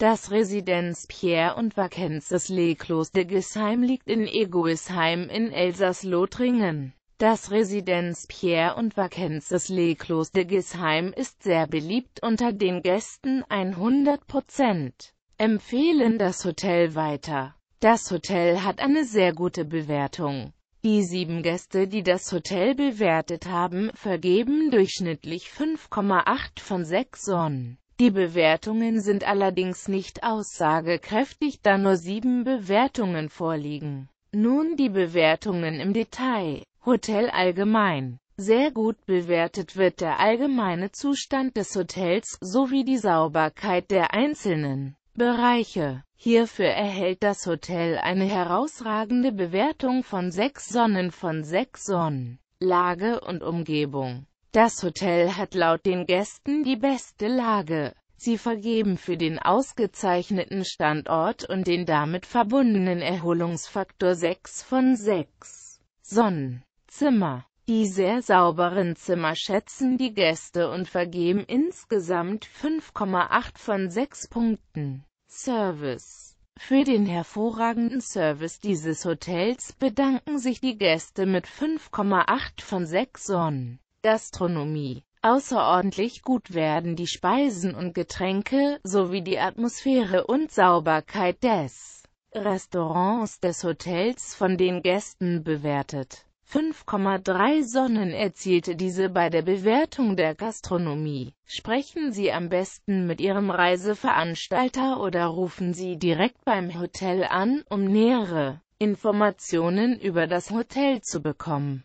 Das Residenz Pierre und Vacances-les Clos de Gesheim liegt in Egoisheim in Elsass-Lothringen. Das Residenz Pierre und Vacances-les Clos de Gesheim ist sehr beliebt unter den Gästen 100%. Empfehlen das Hotel weiter. Das Hotel hat eine sehr gute Bewertung. Die sieben Gäste, die das Hotel bewertet haben, vergeben durchschnittlich 5,8 von 6 Sonnen. Die Bewertungen sind allerdings nicht aussagekräftig, da nur sieben Bewertungen vorliegen. Nun die Bewertungen im Detail. Hotel allgemein. Sehr gut bewertet wird der allgemeine Zustand des Hotels sowie die Sauberkeit der einzelnen Bereiche. Hierfür erhält das Hotel eine herausragende Bewertung von sechs Sonnen von sechs Sonnen. Lage und Umgebung. Das Hotel hat laut den Gästen die beste Lage. Sie vergeben für den ausgezeichneten Standort und den damit verbundenen Erholungsfaktor 6 von 6 Sonnen. Zimmer. Die sehr sauberen Zimmer schätzen die Gäste und vergeben insgesamt 5,8 von 6 Punkten. Service Für den hervorragenden Service dieses Hotels bedanken sich die Gäste mit 5,8 von 6 Sonnen. Gastronomie. Außerordentlich gut werden die Speisen und Getränke, sowie die Atmosphäre und Sauberkeit des Restaurants des Hotels von den Gästen bewertet. 5,3 Sonnen erzielte diese bei der Bewertung der Gastronomie. Sprechen Sie am besten mit Ihrem Reiseveranstalter oder rufen Sie direkt beim Hotel an, um nähere Informationen über das Hotel zu bekommen.